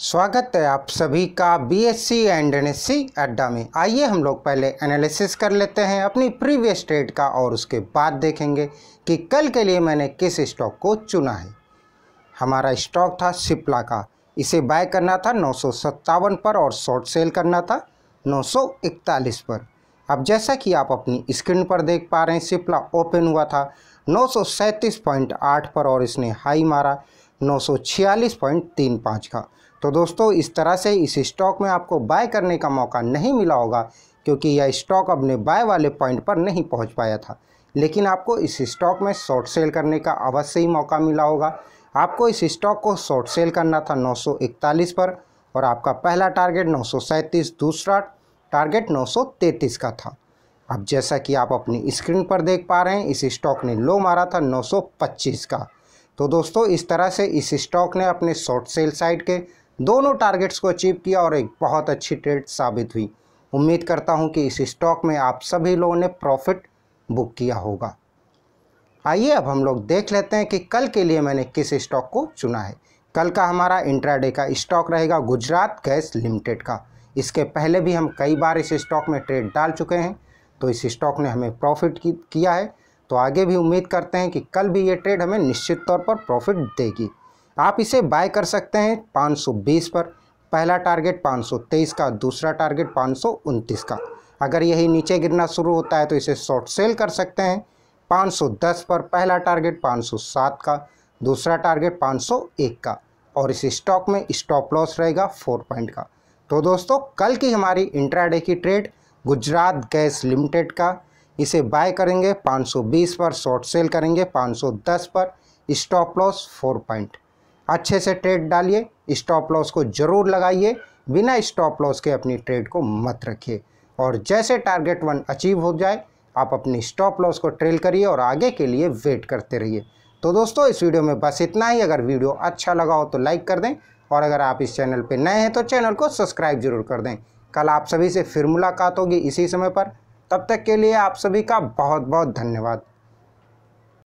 स्वागत है आप सभी का बीएससी एंड एनएससी अड्डा में आइए हम लोग पहले एनालिसिस कर लेते हैं अपनी प्रीवियस ट्रेड का और उसके बाद देखेंगे कि कल के लिए मैंने किस स्टॉक को चुना है हमारा स्टॉक था सिप्ला का इसे बाय करना था नौ पर और शॉर्ट सेल करना था इकतालीस पर अब जैसा कि आप अपनी स्क्रीन पर देख पा रहे हैं सिप्ला ओपन हुआ था आठ पर और इसने हाई मारा 946.35 का तो दोस्तों इस तरह से इस स्टॉक में आपको बाय करने का मौका नहीं मिला होगा क्योंकि यह स्टॉक अपने बाय वाले पॉइंट पर नहीं पहुंच पाया था लेकिन आपको इस स्टॉक में शॉर्ट सेल करने का अवश्य ही मौका मिला होगा आपको इस स्टॉक को शॉर्ट सेल करना था 941 पर और आपका पहला टारगेट 937 दूसरा टारगेट 933 का था अब जैसा कि आप अपनी स्क्रीन पर देख पा रहे हैं इस स्टॉक ने लो मारा था नौ का तो दोस्तों इस तरह से इस स्टॉक ने अपने शॉर्ट सेल साइड के दोनों टारगेट्स को अचीव किया और एक बहुत अच्छी ट्रेड साबित हुई उम्मीद करता हूं कि इस स्टॉक में आप सभी लोगों ने प्रॉफिट बुक किया होगा आइए अब हम लोग देख लेते हैं कि कल के लिए मैंने किस स्टॉक को चुना है कल का हमारा इंट्राडे का स्टॉक रहेगा गुजरात गैस लिमिटेड का इसके पहले भी हम कई बार इस स्टॉक में ट्रेड डाल चुके हैं तो इस स्टॉक ने हमें प्रॉफिट किया है तो आगे भी उम्मीद करते हैं कि कल भी ये ट्रेड हमें निश्चित तौर पर प्रॉफिट देगी आप इसे बाय कर सकते हैं 520 पर पहला टारगेट 523 का दूसरा टारगेट पाँच का अगर यही नीचे गिरना शुरू होता है तो इसे शॉर्ट सेल कर सकते हैं 510 पर पहला टारगेट 507 का दूसरा टारगेट 501 का और इस स्टॉक में स्टॉप लॉस रहेगा फोर पॉइंट का तो दोस्तों कल की हमारी इंट्राडे की ट्रेड गुजरात गैस लिमिटेड का इसे बाय करेंगे 520 पर शॉर्ट सेल करेंगे 510 पर स्टॉप लॉस 4 पॉइंट अच्छे से ट्रेड डालिए स्टॉप लॉस को ज़रूर लगाइए बिना स्टॉप लॉस के अपनी ट्रेड को मत रखिए और जैसे टारगेट वन अचीव हो जाए आप अपनी स्टॉप लॉस को ट्रेल करिए और आगे के लिए वेट करते रहिए तो दोस्तों इस वीडियो में बस इतना ही अगर वीडियो अच्छा लगा हो तो लाइक कर दें और अगर आप इस चैनल पर नए हैं तो चैनल को सब्सक्राइब जरूर कर दें कल आप सभी से फिर मुलाकात होगी इसी समय पर तब तक के लिए आप सभी का बहुत बहुत धन्यवाद